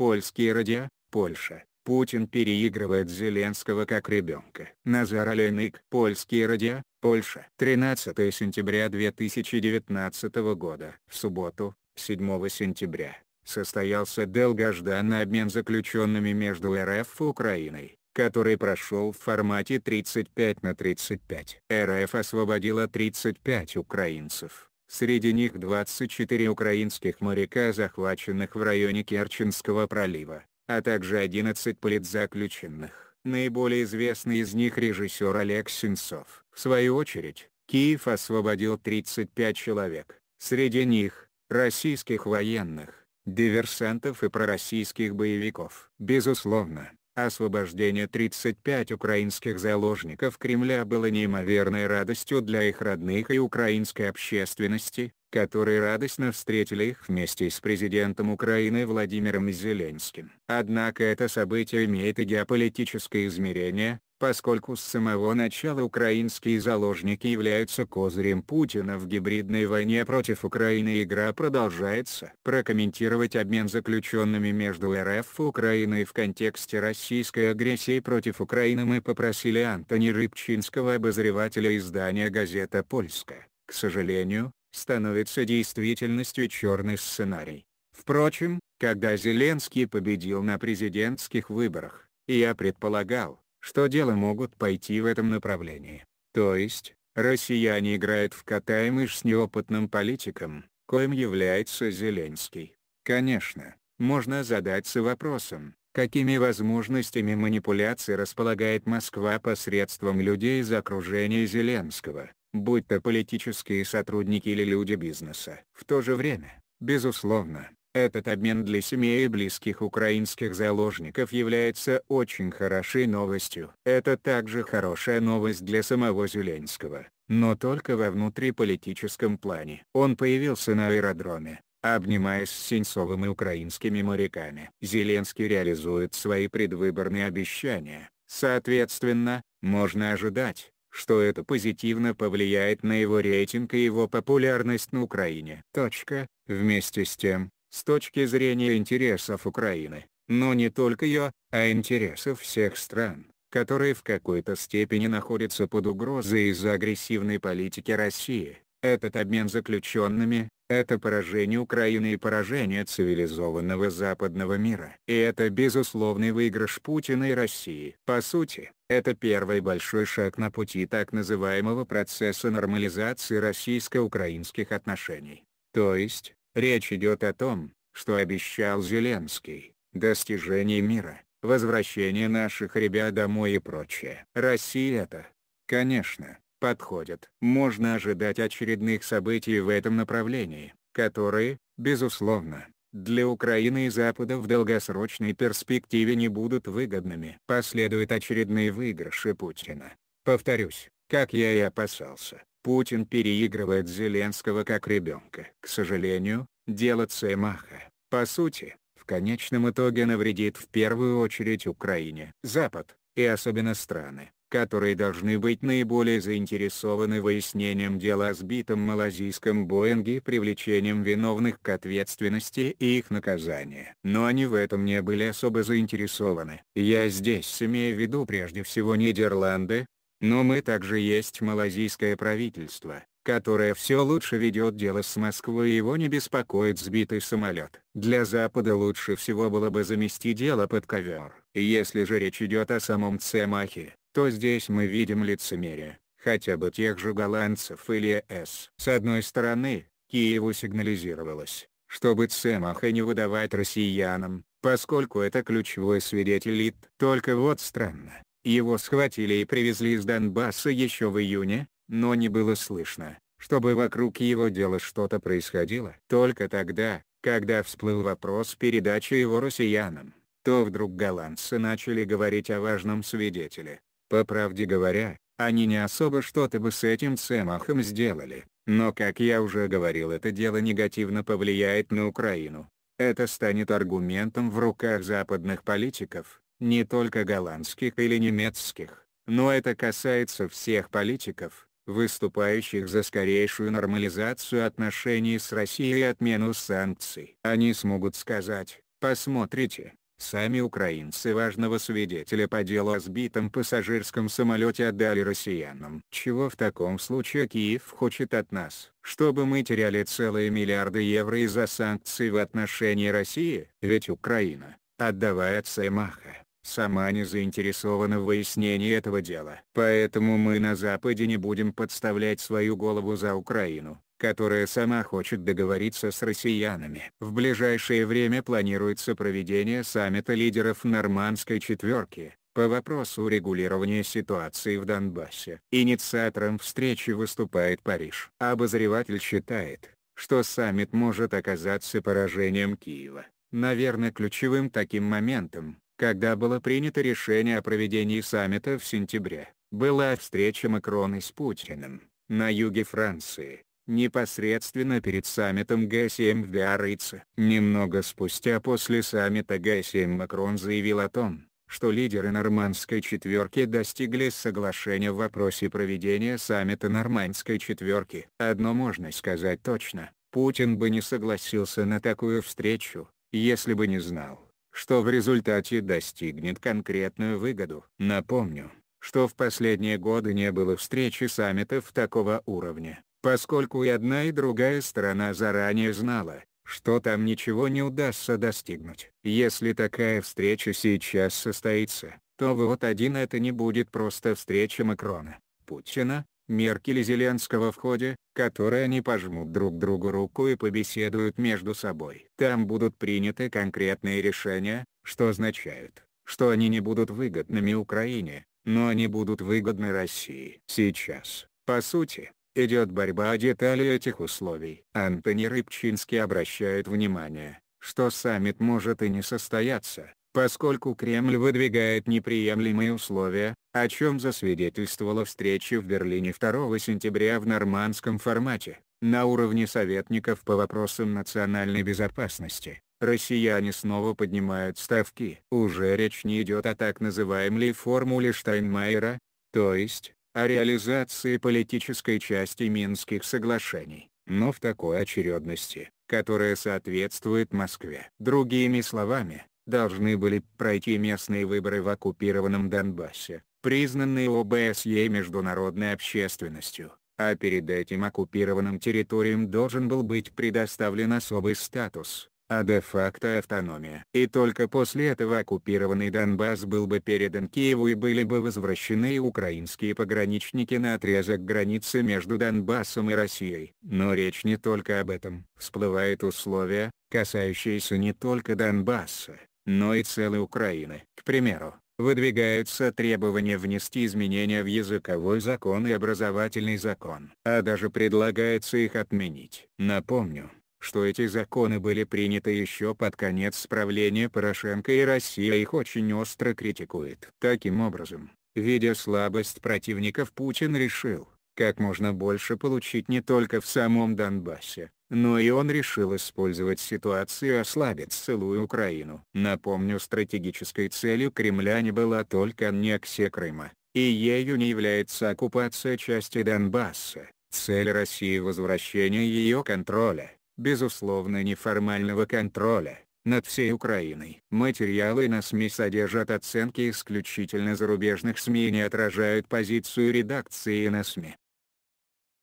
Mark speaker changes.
Speaker 1: Польские радио, Польша. Путин переигрывает Зеленского как ребенка. Назар Олейник, Польские радио, Польша. 13 сентября 2019 года. В субботу, 7 сентября, состоялся долгожданный обмен заключенными между РФ и Украиной который прошел в формате 35 на 35. РФ освободила 35 украинцев. Среди них 24 украинских моряка захваченных в районе Керченского пролива, а также 11 политзаключенных. Наиболее известный из них режиссер Олег Сенцов. В свою очередь, Киев освободил 35 человек, среди них, российских военных, диверсантов и пророссийских боевиков. Безусловно, Освобождение 35 украинских заложников Кремля было неимоверной радостью для их родных и украинской общественности, которые радостно встретили их вместе с президентом Украины Владимиром Зеленским. Однако это событие имеет и геополитическое измерение, поскольку с самого начала украинские заложники являются козырем Путина в гибридной войне против Украины игра продолжается. Прокомментировать обмен заключенными между РФ и Украиной в контексте российской агрессии против Украины мы попросили Антони Рыбчинского обозревателя издания «Газета Польская». К сожалению, становится действительностью черный сценарий. Впрочем, когда Зеленский победил на президентских выборах, я предполагал, что дела могут пойти в этом направлении. То есть, россияне играют в кота и мышь с неопытным политиком, коим является Зеленский. Конечно, можно задаться вопросом, какими возможностями манипуляции располагает Москва посредством людей из окружения Зеленского, будь то политические сотрудники или люди бизнеса. В то же время, безусловно, этот обмен для семей и близких украинских заложников является очень хорошей новостью. Это также хорошая новость для самого Зеленского, но только во внутриполитическом плане. Он появился на аэродроме, обнимаясь с Сенцовым и украинскими моряками. Зеленский реализует свои предвыборные обещания. Соответственно, можно ожидать, что это позитивно повлияет на его рейтинг и его популярность на Украине. Точка. Вместе с тем, с точки зрения интересов Украины, но не только ее, а интересов всех стран, которые в какой-то степени находятся под угрозой из-за агрессивной политики России. Этот обмен заключенными, это поражение Украины и поражение цивилизованного западного мира. И это безусловный выигрыш Путина и России. По сути, это первый большой шаг на пути так называемого процесса нормализации российско-украинских отношений. То есть, Речь идет о том, что обещал Зеленский, достижение мира, возвращение наших ребят домой и прочее. Россия это, конечно, подходит. Можно ожидать очередных событий в этом направлении, которые, безусловно, для Украины и Запада в долгосрочной перспективе не будут выгодными. Последуют очередные выигрыши Путина. Повторюсь, как я и опасался, Путин переигрывает Зеленского как ребенка. К сожалению, дело Цемаха, по сути, в конечном итоге навредит в первую очередь Украине. Запад, и особенно страны, которые должны быть наиболее заинтересованы выяснением дела о сбитом малазийском Боинге и привлечением виновных к ответственности и их наказания. Но они в этом не были особо заинтересованы. Я здесь имею в виду прежде всего Нидерланды, но мы также есть малазийское правительство, которое все лучше ведет дело с Москвой и его не беспокоит сбитый самолет. Для Запада лучше всего было бы замести дело под ковер. Если же речь идет о самом Цемахе, то здесь мы видим лицемерие, хотя бы тех же голландцев или С. С одной стороны, Киеву сигнализировалось, чтобы Цемаха не выдавать россиянам, поскольку это ключевой свидетель ИТ. Только вот странно, его схватили и привезли из Донбасса еще в июне, но не было слышно, чтобы вокруг его дела что-то происходило. Только тогда, когда всплыл вопрос передачи его россиянам, то вдруг голландцы начали говорить о важном свидетеле. По правде говоря, они не особо что-то бы с этим Цемахом сделали, но как я уже говорил это дело негативно повлияет на Украину. Это станет аргументом в руках западных политиков, не только голландских или немецких, но это касается всех политиков, выступающих за скорейшую нормализацию отношений с Россией и отмену санкций. Они смогут сказать, посмотрите, сами украинцы важного свидетеля по делу о сбитом пассажирском самолете отдали россиянам. Чего в таком случае Киев хочет от нас? Чтобы мы теряли целые миллиарды евро из-за санкций в отношении России? Ведь Украина, отдавая Цемаха, сама не заинтересована в выяснении этого дела. Поэтому мы на Западе не будем подставлять свою голову за Украину, которая сама хочет договориться с россиянами. В ближайшее время планируется проведение саммита лидеров Нормандской четверки, по вопросу урегулирования ситуации в Донбассе. Инициатором встречи выступает Париж. Обозреватель считает, что саммит может оказаться поражением Киева. Наверное ключевым таким моментом, когда было принято решение о проведении саммита в сентябре, была встреча Макрона с Путиным, на юге Франции, непосредственно перед саммитом Г7 в Биаррице. Немного спустя после саммита Г7 Макрон заявил о том, что лидеры Нормандской четверки достигли соглашения в вопросе проведения саммита Нормандской четверки. Одно можно сказать точно, Путин бы не согласился на такую встречу, если бы не знал что в результате достигнет конкретную выгоду. Напомню, что в последние годы не было встречи саммитов такого уровня, поскольку и одна и другая сторона заранее знала, что там ничего не удастся достигнуть. Если такая встреча сейчас состоится, то вот один это не будет просто встреча Макрона, Путина, Меркель и Зеленского в ходе, которой они пожмут друг другу руку и побеседуют между собой. Там будут приняты конкретные решения, что означает, что они не будут выгодными Украине, но они будут выгодны России. Сейчас, по сути, идет борьба о детали этих условий. Антони Рыбчинский обращает внимание, что саммит может и не состояться, поскольку Кремль выдвигает неприемлемые условия, о чем засвидетельствовала встреча в Берлине 2 сентября в нормандском формате. На уровне советников по вопросам национальной безопасности, россияне снова поднимают ставки. Уже речь не идет о так называемой формуле Штайнмайера, то есть, о реализации политической части Минских соглашений, но в такой очередности, которая соответствует Москве. Другими словами, должны были пройти местные выборы в оккупированном Донбассе, признанные ОБСЕ международной общественностью, а перед этим оккупированным территориям должен был быть предоставлен особый статус, а де-факто автономия. И только после этого оккупированный Донбасс был бы передан Киеву и были бы возвращены украинские пограничники на отрезок границы между Донбассом и Россией. Но речь не только об этом. Всплывают условия, касающиеся не только Донбасса, но и целой Украины. К примеру, выдвигаются требования внести изменения в языковой закон и образовательный закон. А даже предлагается их отменить. Напомню, что эти законы были приняты еще под конец правления Порошенко и Россия их очень остро критикует. Таким образом, видя слабость противников Путин решил, как можно больше получить не только в самом Донбассе, но и он решил использовать ситуацию ослабить целую Украину. Напомню, стратегической целью Кремля не была только аннексия Крыма, и ею не является оккупация части Донбасса. Цель России – возвращение ее контроля, безусловно неформального контроля, над всей Украиной. Материалы на СМИ содержат оценки исключительно зарубежных СМИ и не отражают позицию редакции на СМИ.